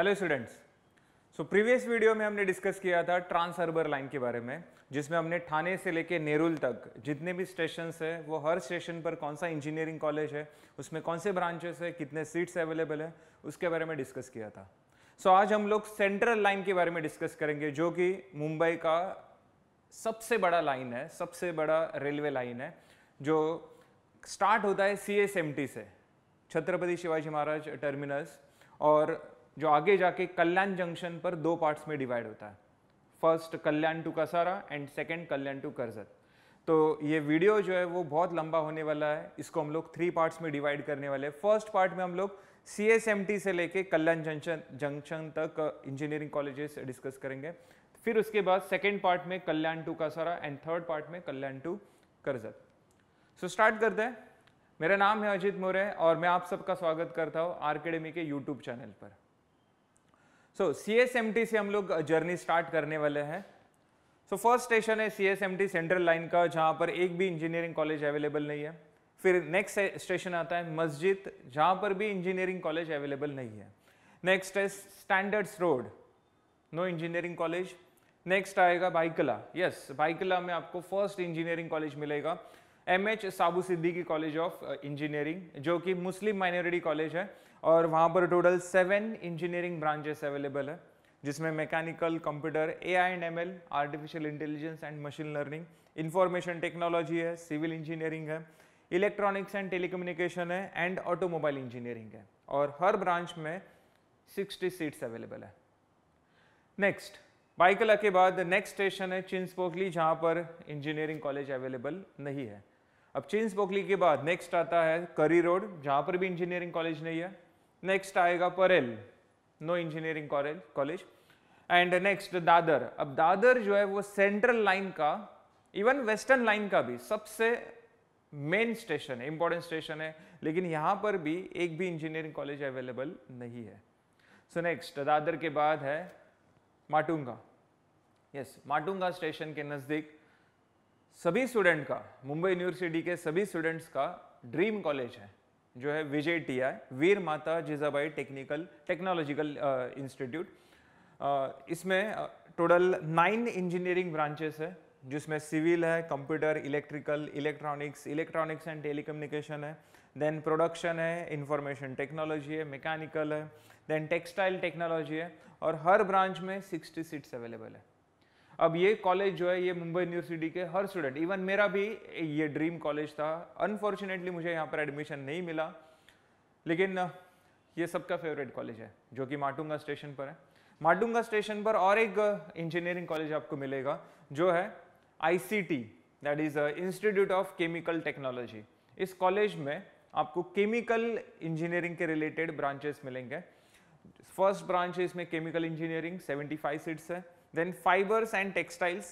Hello students so previous video में हमने discuss किया था ट्रांस अर्बर लाइन के बारे में जिसमें हमने ठाणे से लेके नेरुल तक जितने भी स्टेशन है वो हर स्टेशन पर कौन सा इंजीनियरिंग कॉलेज है उसमें कौन से ब्रांचेस है कितने सीट्स अवेलेबल है उसके बारे में डिस्कस किया था सो so, आज हम लोग सेंट्रल लाइन के बारे में डिस्कस करेंगे जो कि मुंबई का सबसे बड़ा लाइन है सबसे बड़ा रेलवे लाइन है जो स्टार्ट होता है सी से छत्रपति शिवाजी महाराज टर्मिनस और जो आगे जाके कल्याण जंक्शन पर दो पार्ट्स में डिवाइड होता है first Kalyan to Kasara and second Kalyan to Karjat तो ये वीडियो जो है वो बहुत लंबा होने वाला है इसको हम लोग थ्री पार्ट्स में डिवाइड करने वाले हैं फर्स्ट पार्ट में हम लोग सी से लेके कल्याण जंक्शन जंक्शन तक इंजीनियरिंग कॉलेजेस डिस्कस करेंगे फिर उसके बाद सेकेंड पार्ट में Kalyan to Kasara and third part में Kalyan to Karjat so start करते हैं मेरा नाम है अजित मोरे और मैं आप सबका स्वागत करता हूँ आरकेडमी के यूट्यूब चैनल पर so C S M T से हम लोग जर्नी स्टार्ट करने वाले हैं सो फर्स्ट स्टेशन है C S M T central line का जहां पर एक भी इंजीनियरिंग कॉलेज अवेलेबल नहीं है फिर नेक्स्ट स्टेशन आता है मस्जिद जहां पर भी इंजीनियरिंग कॉलेज अवेलेबल नहीं है नेक्स्ट है Sandhurst road no engineering college next आएगा भाईकला यस yes, भाईकला में आपको फर्स्ट इंजीनियरिंग कॉलेज मिलेगा M H Saboo Siddik college of engineering जो कि मुस्लिम माइनॉरिटी कॉलेज है और वहाँ पर total seven engineering branches available है जिसमें mechanical computer A I and M L artificial intelligence and machine learning information technology है सिविल इंजीनियरिंग है इलेक्ट्रॉनिक्स एंड टेलीकम्युनिकेशन है एंड ऑटोमोबाइल इंजीनियरिंग है और हर ब्रांच में 60 सीट्स अवेलेबल है नेक्स्ट बाइकला के बाद नेक्स्ट स्टेशन है चिंसपोकली जहाँ पर इंजीनियरिंग कॉलेज अवेलेबल नहीं है अब चिंसपोकली के बाद नेक्स्ट आता है करी रोड जहाँ पर भी इंजीनियरिंग कॉलेज नहीं है नेक्स्ट आएगा Parel no engineering college and next Dadar अब दादर जो है वो सेंट्रल लाइन का इवन वेस्टर्न लाइन का भी सबसे मेन स्टेशन है इंपॉर्टेंट स्टेशन है लेकिन यहां पर भी एक भी इंजीनियरिंग कॉलेज अवेलेबल नहीं है सो नेक्स्ट दादर के बाद है Matunga yes yes, Matunga station के नज़दीक सभी स्टूडेंट का मुंबई यूनिवर्सिटी के सभी स्टूडेंट्स का ड्रीम कॉलेज है जो है विजय T I Veer Mata Jijabai technical technological institute इसमें टोटल नाइन इंजीनियरिंग ब्रांचेस है जिसमें सिविल है computer electrical electronics electronics and tele है देन प्रोडक्शन है इंफॉर्मेशन टेक्नोलॉजी है मैकेनिकल है देन टेक्सटाइल टेक्नोलॉजी है और हर ब्रांच में सिक्सटी सीट्स अवेलेबल है अब ये कॉलेज जो है ये मुंबई यूनिवर्सिटी के हर स्टूडेंट इवन मेरा भी ये ड्रीम कॉलेज था अनफॉर्चुनेटली मुझे यहाँ पर एडमिशन नहीं मिला लेकिन ये सबका फेवरेट कॉलेज है जो कि माटुंगा स्टेशन पर है माटुंगा स्टेशन पर और एक इंजीनियरिंग कॉलेज आपको मिलेगा जो है ICT that is institute of chemical technology इस कॉलेज में आपको केमिकल इंजीनियरिंग के रिलेटेड ब्रांचेस मिलेंगे फर्स्ट ब्रांच है इसमें केमिकल इंजीनियरिंग 75 सीट्स है Then fibers and textiles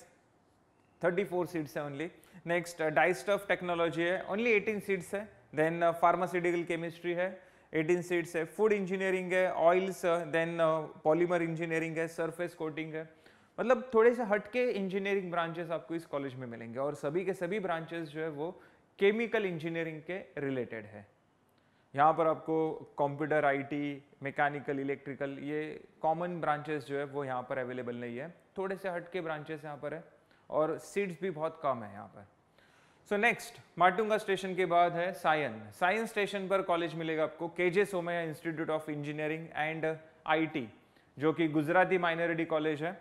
34 seeds है only. Next uh, dye stuff technology hai only 18 seeds hai Then uh, pharmaceutical chemistry hai 18 seeds hai Food engineering hai oils uh, then uh, polymer engineering hai surface coating hai मतलब थोड़े से हट के engineering branches आपको इस college में मिलेंगे और सभी के सभी ब्रांचेस जो है वो केमिकल इंजीनियरिंग के रिलेटेड है यहाँ पर आपको कंप्यूटर आईटी मैकेनिकल इलेक्ट्रिकल ये कॉमन ब्रांचेस जो है वो यहाँ पर अवेलेबल नहीं है थोड़े से हट के ब्रांचेस यहाँ पर है और सीट्स भी बहुत कम है यहाँ पर सो नेक्स्ट माटुंगा स्टेशन के बाद है सायन सायन स्टेशन पर कॉलेज मिलेगा आपको K J Somaiya institute of engineering and I जो कि गुजराती माइनॉरिटी कॉलेज है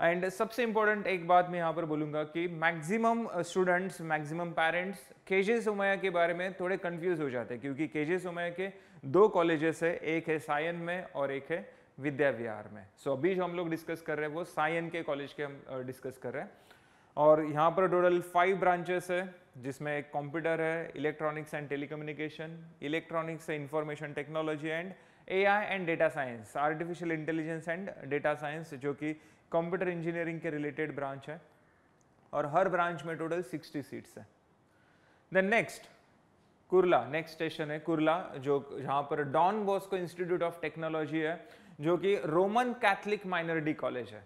एंड सबसे इम्पोर्टेंट एक बात मैं यहाँ पर बोलूँगा कि maximum students maximum parents J Somaiya के बारे में थोड़े कंफ्यूज हो जाते हैं क्योंकि जे सोमया के दो कॉलेजेस है एक है सायन में और एक है विद्या विहार में सो so, अभी जो हम लोग डिस्कस कर रहे हैं वो सायन के कॉलेज के हम डिस्कस uh, कर रहे हैं और यहाँ पर टोटल फाइव ब्रांचेस है जिसमें एक कंप्यूटर है इलेक्ट्रॉनिक्स एंड टेलीकम्युनिकेशन इलेक्ट्रॉनिक्स है information technology and AI and data science artificial intelligence and data science जो कि कंप्यूटर इंजीनियरिंग के रिलेटेड ब्रांच है और हर ब्रांच में टोटल 60 सीट्स है then next Kurla next station है कुरला जो जहाँ पर Don Bosco institute of technology है जो कि रोमन कैथलिक माइनॉरिटी कॉलेज है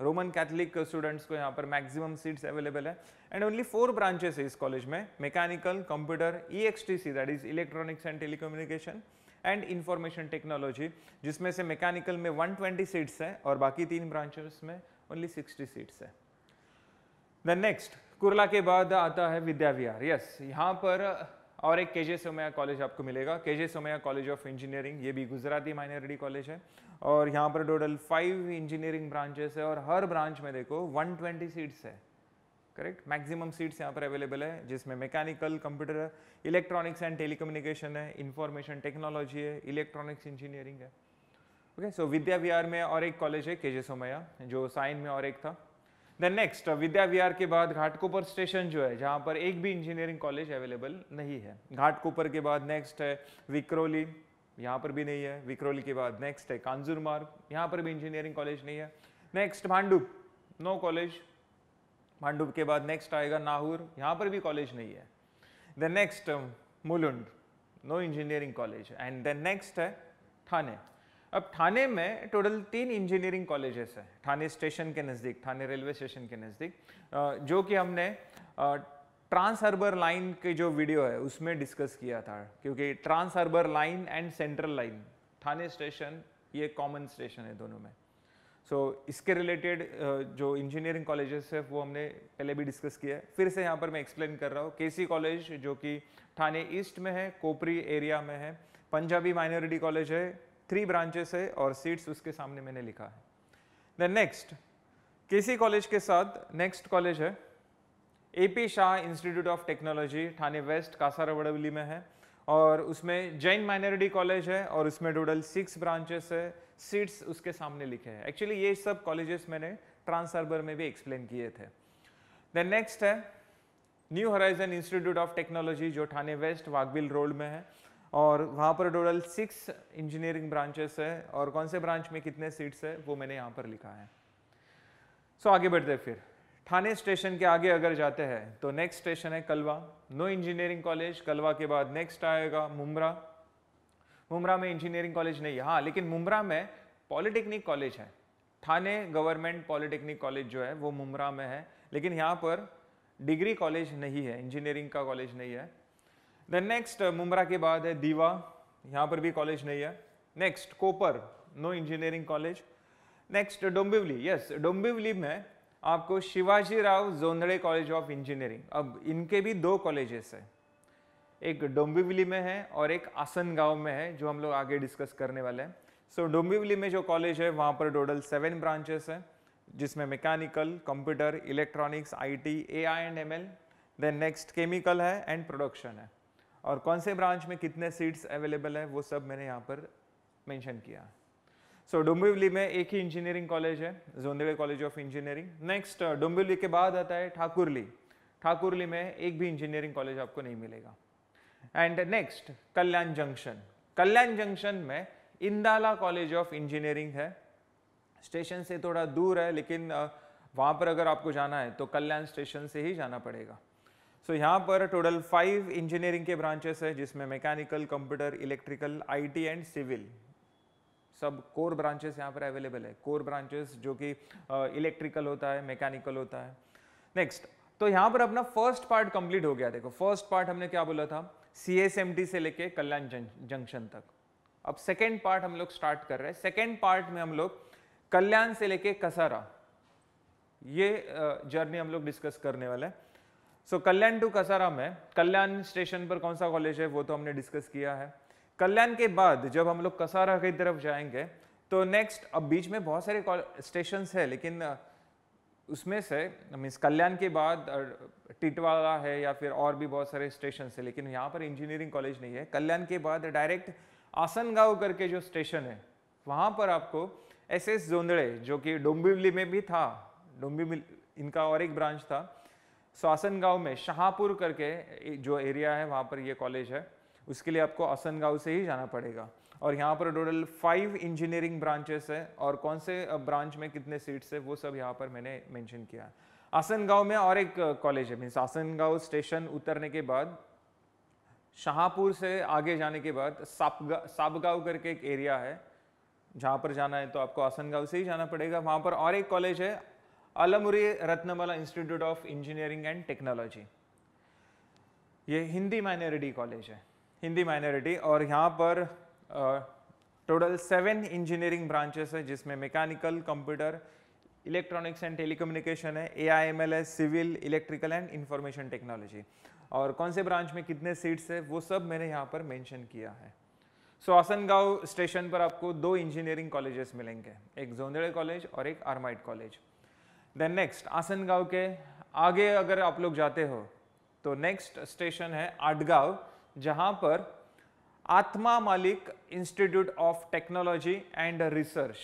रोमन कैथलिक स्टूडेंट्स को यहाँ पर मैक्सिमम सीट्स अवेलेबल है एंड ओनली फोर ब्रांचेस है इस कॉलेज में mechanical computer E X T C that is electronics and telecommunication and information technology जिसमें से मैकेनिकल में 120 सीट्स हैं और बाकी तीन ब्रांचेस में ओनली 60 सीट्स है द नेक्स्ट कुरला के बाद आता है विद्या विहार यस yes, यहाँ पर और एक के जे सोमया कॉलेज आपको मिलेगा K J Somaiya college of engineering ये भी गुजराती माइनॉरिटी कॉलेज है और यहाँ पर टोटल फाइव इंजीनियरिंग ब्रांचेस है और हर ब्रांच में देखो 120 सीट्स है करेक्ट मैक्सिमम सीट्स यहाँ पर अवेलेबल है जिसमें मैकेनिकल कंप्यूटर है इलेक्ट्रॉनिक्स एंड टेलीकम्युनिकेशन है इंफॉर्मेशन टेक्नोलॉजी है इलेक्ट्रॉनिक्स इंजीनियरिंग है ओके सो विद्या विहार में और एक कॉलेज है के जे जो साइन में और एक था देन नेक्स्ट विद्या विहार के बाद घाटकोपर स्टेशन जो है जहाँ पर एक भी इंजीनियरिंग कॉलेज अवेलेबल नहीं है घाटकोपर के बाद नेक्स्ट है विक्रोली यहाँ पर भी नहीं है विक्रोली के बाद नेक्स्ट है कांजूर मार्ग यहाँ पर भी इंजीनियरिंग कॉलेज नहीं है next Bhandup no college Bhandup के बाद नेक्स्ट आएगा नाहूर यहाँ पर भी कॉलेज नहीं है then next um, Mulund no engineering college and then next है ठाणे अब ठाणे में टोटल तीन इंजीनियरिंग कॉलेजेस हैं ठाणे स्टेशन के नज़दीक ठाणे रेलवे स्टेशन के नज़दीक जो कि हमने ट्रांस हार्बर लाइन के जो वीडियो है उसमें डिस्कस किया था क्योंकि trans harbour line and central line Thane station ये कॉमन स्टेशन है दोनों में सो so, इसके रिलेटेड जो इंजीनियरिंग कॉलेजेस है वो हमने पहले भी डिस्कस किया है फिर से यहाँ पर मैं एक्सप्लेन कर रहा हूँ केसी कॉलेज जो कि थाने ईस्ट में है कोपरी एरिया में है पंजाबी माइनॉरिटी कॉलेज है थ्री ब्रांचेस है और सीट्स उसके सामने मैंने लिखा है देन नेक्स्ट केसी कॉलेज के साथ नेक्स्ट कॉलेज है A P Shah institute of technology Thane west Kasarvadavali में है और उसमें जैन माइनॉरिटी कॉलेज है और उसमें टोटल सिक्स ब्रांचेस है सीट्स उसके सामने लिखे हैं एक्चुअली ये सब कॉलेजेस मैंने ट्रांसर्बर में भी एक्सप्लेन किए थे देन नेक्स्ट है new horizon institute of technology जो ठाणे वेस्ट वागबिल रोड में है और वहाँ पर टोटल सिक्स इंजीनियरिंग ब्रांचेस है और कौन से ब्रांच में कितने सीट्स है वो मैंने यहाँ पर लिखा है सो so, आगे बढ़ते फिर थाने स्टेशन के आगे अगर जाते हैं तो नेक्स्ट स्टेशन है Kalwa no engineering college Kalwa के बाद नेक्स्ट आएगा मुमरा मुमरा में इंजीनियरिंग कॉलेज नहीं है हाँ लेकिन मुमरा में पॉलिटेक्निक कॉलेज है थाने गवर्नमेंट पॉलिटेक्निक कॉलेज जो है वो मुमरा में है लेकिन यहाँ पर डिग्री कॉलेज नहीं है इंजीनियरिंग का कॉलेज नहीं है देन नेक्स्ट मुमरा के बाद है दीवा यहाँ पर भी कॉलेज नहीं है next Kopar no engineering college next Dombivli yes Dombivli में आपको Shivaji Rao Jondhale college of engineering अब इनके भी दो कॉलेजेस हैं एक डोंबिवली में है और एक आसन गांव में है जो हम लोग आगे डिस्कस करने वाले हैं सो डोंबिवली डोम्बिवली में जो कॉलेज है वहाँ पर टोटल सेवन ब्रांचेस हैं जिसमें mechanical computer electronics IT AI and ML then next chemical है एंड प्रोडक्शन है और कौन से ब्रांच में कितने सीट्स अवेलेबल है वो सब मैंने यहाँ पर मैंशन किया है सो डोंबिवली में एक ही इंजीनियरिंग कॉलेज है Jondhale college of engineering next Dombivli के बाद आता है ठाकुरली ठाकुरली में एक भी इंजीनियरिंग कॉलेज आपको नहीं मिलेगा and next Kalyan junction Kalyan junction में इंदाला कॉलेज ऑफ इंजीनियरिंग है स्टेशन से थोड़ा दूर है लेकिन वहाँ पर अगर आपको जाना है तो कल्याण स्टेशन से ही जाना पड़ेगा सो so, यहाँ पर टोटल फाइव इंजीनियरिंग के ब्रांचेस है जिसमें mechanical computer electrical IT and civil सब कोर ब्रांचेस यहाँ पर अवेलेबल है कोर ब्रांचेस जो कि इलेक्ट्रिकल होता है मैकेनिकल होता है नेक्स्ट तो यहाँ पर अपना फर्स्ट पार्ट कंप्लीट हो गया देखो फर्स्ट पार्ट हमने क्या बोला था सी से लेके कल्याण जंक्शन तक अब सेकेंड पार्ट हम लोग स्टार्ट कर रहे हैं सेकेंड पार्ट में हम लोग कल्याण से लेके कसारा ये जर्नी हम लोग डिस्कस करने वाले हैं so so, Kalyan to Kasara में कल्याण स्टेशन पर कौन सा कॉलेज है वो तो हमने डिस्कस किया है कल्याण के बाद जब हम लोग कसारा की तरफ जाएंगे तो नेक्स्ट अब बीच में बहुत सारे स्टेशन है लेकिन उसमें से मीन्स कल्याण के बाद टिटवाला है या फिर और भी बहुत सारे स्टेशन है लेकिन यहाँ पर इंजीनियरिंग कॉलेज नहीं है कल्याण के बाद डायरेक्ट आसनगांव करके जो स्टेशन है वहाँ पर आपको एस एस जोंदड़े जो कि डोंबिवली में भी था डोंबिवली इनका और एक ब्रांच था सो आसनगांव में शाहपुर करके जो एरिया है वहाँ पर ये कॉलेज है उसके लिए आपको आसन गाँव से ही जाना पड़ेगा और यहाँ पर टोटल फाइव इंजीनियरिंग ब्रांचेस है और कौन से ब्रांच में कितने सीट्स है वो सब यहाँ पर मैंने मैंशन किया है आसन गाँव में और एक कॉलेज है मीन्स आसन गाँव स्टेशन उतरने के बाद शाहपुर से आगे जाने के बाद सापगा सापगांव करके एक एरिया है जहाँ पर जाना है तो आपको आसन गाँव से ही जाना पड़ेगा वहाँ पर और एक कॉलेज है Alamuri Ratnamala institute of engineering and technology ये हिंदी माइनॉरिटी कॉलेज है हिंदी माइनॉरिटी और यहाँ पर टोटल सेवन इंजीनियरिंग ब्रांचेस है जिसमें mechanical computer electronics and telecommunication है ए आई एम एल है civil electrical and information technology और कौन से ब्रांच में कितने सीट्स है वो सब मैंने यहाँ पर मैंशन किया है सो so, आसनगांव स्टेशन पर आपको दो इंजीनियरिंग कॉलेजेस मिलेंगे एक जोंदड़े कॉलेज और एक ARMIET college then next Asangaon के आगे अगर आप लोग जाते हो तो नेक्स्ट स्टेशन है आडगांव जहां पर Atma Malik institute of technology and research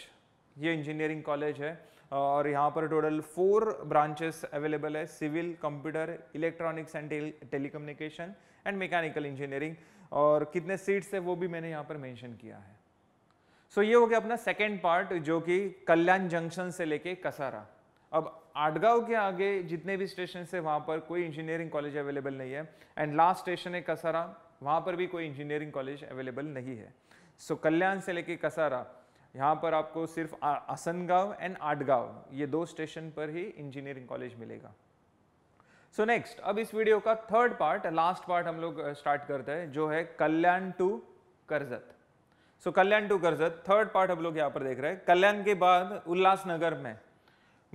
ये इंजीनियरिंग कॉलेज है और यहाँ पर टोटल फोर ब्रांचेस अवेलेबल है civil computer electronics and telecommunication and mechanical engineering और कितने सीट्स है वो भी मैंने यहाँ पर मेंशन किया है सो so, ये हो गया अपना सेकेंड पार्ट जो कि कल्याण जंक्शन से लेके कसारा अब आटगांव के आगे जितने भी स्टेशन है वहां पर कोई इंजीनियरिंग कॉलेज अवेलेबल नहीं है एंड लास्ट स्टेशन है कसारा वहां पर भी कोई इंजीनियरिंग कॉलेज अवेलेबल नहीं है सो so, कल्याण से लेके कसारा यहाँ पर आपको सिर्फ असनगांव एंड आडगांव ये दो स्टेशन पर ही इंजीनियरिंग कॉलेज मिलेगा सो so नेक्स्ट अब इस वीडियो का थर्ड पार्ट लास्ट पार्ट हम लोग स्टार्ट uh, करते हैं जो है Kalyan to Karjat so so, Kalyan to Karjat third part हम लोग यहाँ पर देख रहे हैं कल्याण के बाद उल्लासनगर में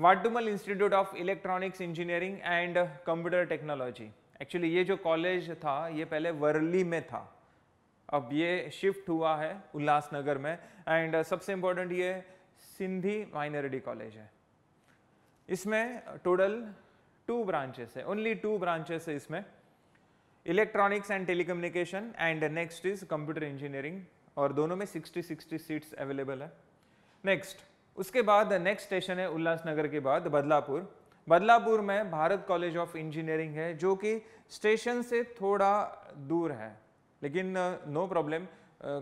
Watumull institute of electronics engineering and computer technology actually ये जो कॉलेज था ये पहले वर्ली में था अब ये शिफ्ट हुआ है उल्लासनगर में एंड सबसे इम्पोर्टेंट ये सिंधी माइनॉरिटी कॉलेज है इसमें टोटल टू ब्रांचेस है ओनली टू ब्रांचेस है इसमें electronics and telecommunication and next is computer engineering और दोनों में 60 60 सीट्स अवेलेबल है नेक्स्ट उसके बाद नेक्स्ट स्टेशन है उल्लासनगर के बाद बदलापुर बदलापुर में भारत कॉलेज ऑफ इंजीनियरिंग है जो कि स्टेशन से थोड़ा दूर है लेकिन नो प्रॉब्लम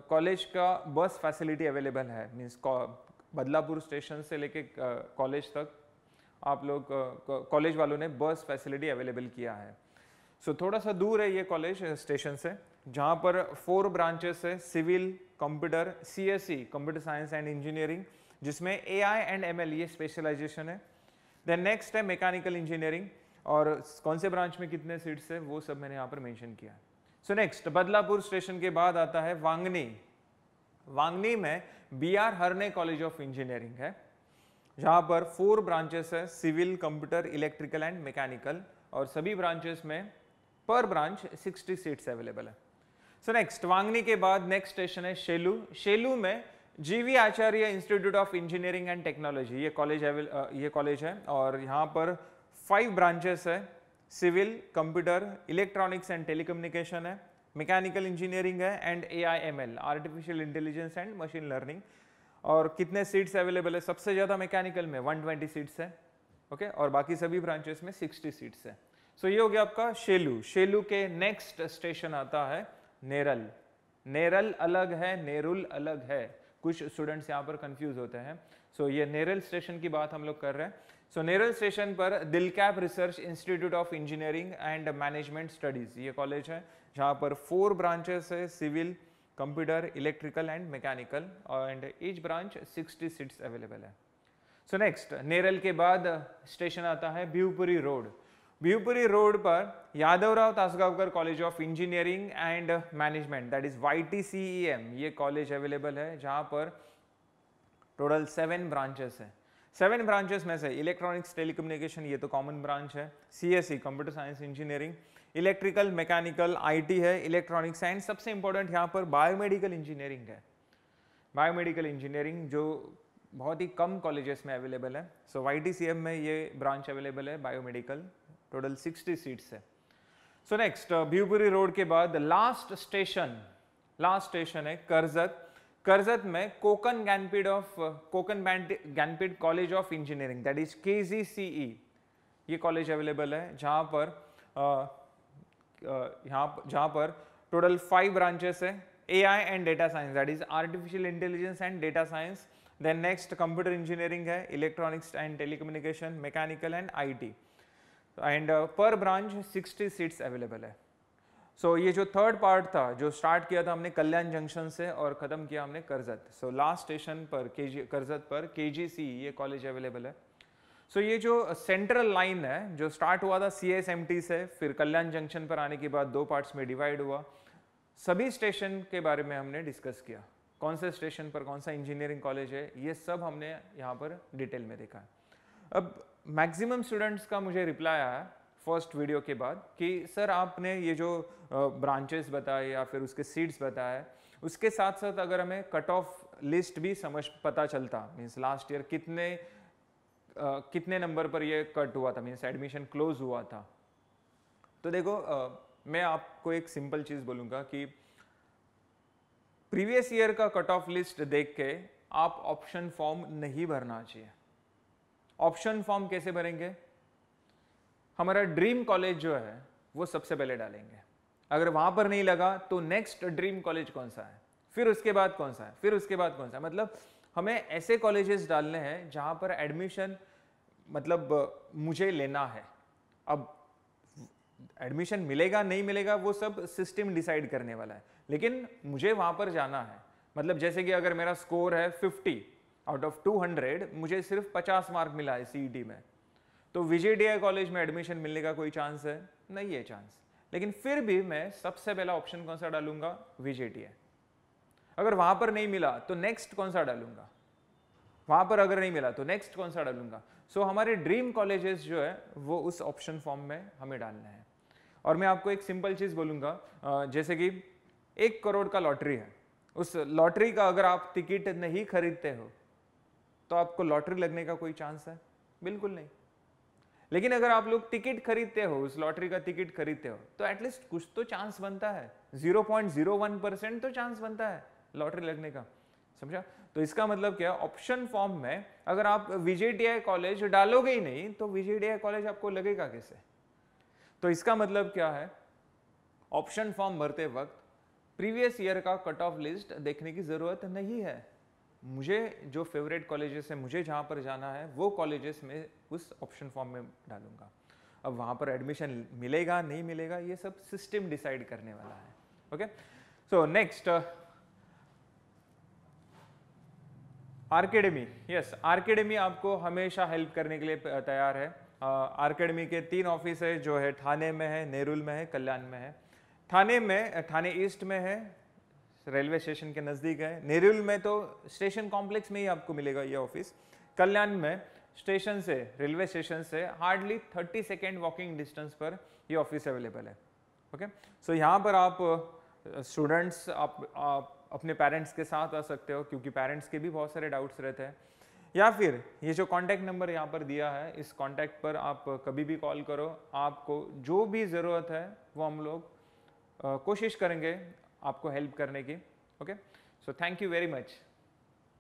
कॉलेज का बस फैसिलिटी अवेलेबल है मीन्स बदलापुर स्टेशन से लेके कॉलेज uh, तक आप लोग कॉलेज uh, वालों ने बस फैसिलिटी अवेलेबल किया है सो so, थोड़ा सा दूर है ये कॉलेज स्टेशन uh, से जहाँ पर फोर ब्रांचेस है civil computer C computer science and engineering जिसमें A I and M L ये स्पेशलाइजेशन है देन नेक्स्ट है मैकेनिकल इंजीनियरिंग और कौन से ब्रांच में कितने सीट्स है वो सब मैंने यहाँ पर मैंशन किया है सो नेक्स्ट बदलापुर स्टेशन के बाद आता है वांगनी वांगनी में B R Harne college of engineering है जहाँ पर फोर ब्रांचेस है civil computer electrical and mechanical और सभी ब्रांचेस में पर ब्रांच 60 सीट्स अवेलेबल है सो नेक्स्ट वांगनी के बाद नेक्स्ट स्टेशन है शेलू शेलू में G V Acharya institute of engineering and technology ये कॉलेज है uh, ये कॉलेज है और यहाँ पर फाइव ब्रांचेस है civil computer electronics and telecommunication है मैकेनिकल इंजीनियरिंग है and A I M L artificial intelligence and machine learning और कितने सीट्स अवेलेबल है सबसे ज़्यादा मैकेनिकल में वन सीट्स है ओके okay? और बाकी सभी ब्रांचेस में सिक्सटी सीट्स है सो so, ये हो गया आपका शेलू शेलू के नेक्स्ट स्टेशन आता है नेरल नेरल अलग है नेरुल अलग है कुछ स्टूडेंट्स यहाँ पर कंफ्यूज होते हैं सो so, ये नेरल स्टेशन की बात हम लोग कर रहे हैं सो so, नेरल स्टेशन पर Dilkap research institute of engineering and management studies ये कॉलेज है जहाँ पर फोर ब्रांचेस है civil computer electrical and mechanical and each branch sixty seats available है सो नेक्स्ट नेरल के बाद स्टेशन आता है भीवपुरी रोड भिवपुरी रोड पर Yadavrao Tasgaonkar college of engineering and management that is Y T C E M ये कॉलेज अवेलेबल है जहाँ पर टोटल सेवन ब्रांचेस है सेवन ब्रांचेस में से इलेक्ट्रॉनिक्स टेलीकम्युनिकेशन ये तो कॉमन ब्रांच है C S C computer science engineering electrical mechanical IT है इलेक्ट्रॉनिक्स एंड सबसे इंपॉर्टेंट यहाँ पर बायोमेडिकल इंजीनियरिंग है बायोमेडिकल इंजीनियरिंग जो बहुत ही कम कॉलेजेस में अवेलेबल है सो वाई में ये ब्रांच अवेलेबल है बायोमेडिकल टोटल 60 सीट्स है सो नेक्स्ट भ्यूपुरी रोड के बाद लास्ट स्टेशन लास्ट स्टेशन है करजत करजत में Konkan Gyanpeeth of Konkan Gyanpeeth college of engineering that is K ये कॉलेज अवेलेबल है जहाँ पर uh, uh, यहाँ जहाँ पर टोटल फाइव ब्रांचेस है A I and data science that is artificial intelligence and data science then next computer engineering है electronics and telecommunication mechanical and I T and per branch 60 seats available है so so, ये जो third part था जो start किया था हमने कल्याण junction से और ख़त्म किया हमने करजत सो लास्ट स्टेशन पर के करजत पर के ये कॉलेज अवेलेबल है सो so, ये जो सेंट्रल लाइन है जो स्टार्ट हुआ था सी से फिर कल्याण जंक्शन पर आने के बाद दो पार्ट्स में डिवाइड हुआ सभी स्टेशन के बारे में हमने डिस्कस किया कौन से स्टेशन पर कौन सा इंजीनियरिंग कॉलेज है ये सब हमने यहाँ पर डिटेल में देखा अब मैक्सिमम स्टूडेंट्स का मुझे रिप्लाई आया फर्स्ट वीडियो के बाद कि सर आपने ये जो ब्रांचेस बताए या फिर उसके सीड्स बताए उसके साथ साथ अगर हमें कट ऑफ लिस्ट भी समझ पता चलता मीन्स लास्ट ईयर कितने Uh, कितने नंबर पर ये कट हुआ था मीन्स एडमिशन क्लोज हुआ था तो देखो uh, मैं आपको एक सिंपल चीज़ बोलूँगा कि प्रीवियस ईयर का कट ऑफ लिस्ट देख के आप ऑप्शन फॉर्म नहीं भरना चाहिए ऑप्शन फॉर्म कैसे भरेंगे हमारा ड्रीम कॉलेज जो है वो सबसे पहले डालेंगे अगर वहां पर नहीं लगा तो नेक्स्ट ड्रीम कॉलेज कौन सा है फिर उसके बाद कौन सा है फिर उसके बाद कौन सा है मतलब हमें ऐसे कॉलेजेस डालने हैं जहां पर एडमिशन मतलब मुझे लेना है अब एडमिशन मिलेगा नहीं मिलेगा वो सब सिस्टम डिसाइड करने वाला है लेकिन मुझे वहां पर जाना है मतलब जैसे कि अगर मेरा स्कोर है फिफ्टी आउट ऑफ 200 मुझे सिर्फ 50 मार्क मिला है सी e में तो विजय डी कॉलेज में एडमिशन मिलने का कोई चांस है नहीं है चांस लेकिन फिर भी मैं सबसे पहला ऑप्शन कौन सा डालूंगा विजय अगर वहां पर नहीं मिला तो नेक्स्ट कौन सा डालूंगा वहां पर अगर नहीं मिला तो नेक्स्ट कौन सा डालूंगा सो so, हमारे ड्रीम कॉलेजेस जो है वो उस ऑप्शन फॉर्म में हमें डालना है और मैं आपको एक सिंपल चीज़ बोलूंगा जैसे कि एक करोड़ का लॉटरी है उस लॉटरी का अगर आप टिकट नहीं खरीदते हो तो आपको लॉटरी लगने का कोई चांस है बिल्कुल नहीं लेकिन अगर आप लोग टिकट खरीदते हो उस लॉटरी का टिकट खरीदते हो तो एटलीस्ट कुछ तो चांस बनता है 0.01 परसेंट तो चांस बनता है लॉटरी लगने का समझा तो इसका मतलब क्या ऑप्शन फॉर्म में अगर आप विजेटीआई कॉलेज डालोगे ही नहीं तो विजेटीआई कॉलेज आपको लगेगा कैसे तो इसका मतलब क्या है ऑप्शन फॉर्म भरते वक्त प्रीवियस ईयर का कट ऑफ लिस्ट देखने की ज़रूरत नहीं है मुझे जो फेवरेट कॉलेजेस हैं मुझे जहाँ पर जाना है वो कॉलेजेस में उस ऑप्शन फॉर्म में डालूंगा अब वहाँ पर एडमिशन मिलेगा नहीं मिलेगा ये सब सिस्टम डिसाइड करने वाला है okay so next Arkademy yes Arkademy आपको हमेशा हेल्प करने के लिए तैयार है आर्केडमी uh, के तीन ऑफिस है जो है ठाणे में है नेरुल में है कल्याण में है ठाणे में ठाणे ईस्ट में है रेलवे स्टेशन के नज़दीक है नेरुल में तो स्टेशन कॉम्प्लेक्स में ही आपको मिलेगा ये ऑफिस कल्याण में स्टेशन से रेलवे स्टेशन से हार्डली 30 सेकेंड वॉकिंग डिस्टेंस पर ये ऑफिस अवेलेबल है ओके सो so, यहाँ पर आप स्टूडेंट्स आप, आप अपने पेरेंट्स के साथ आ सकते हो क्योंकि पेरेंट्स के भी बहुत सारे डाउट्स रहते हैं या फिर ये जो कॉन्टैक्ट नंबर यहाँ पर दिया है इस कॉन्टैक्ट पर आप कभी भी कॉल करो आपको जो भी ज़रूरत है वो हम लोग कोशिश करेंगे आपको हेल्प करने की okay so thank you very much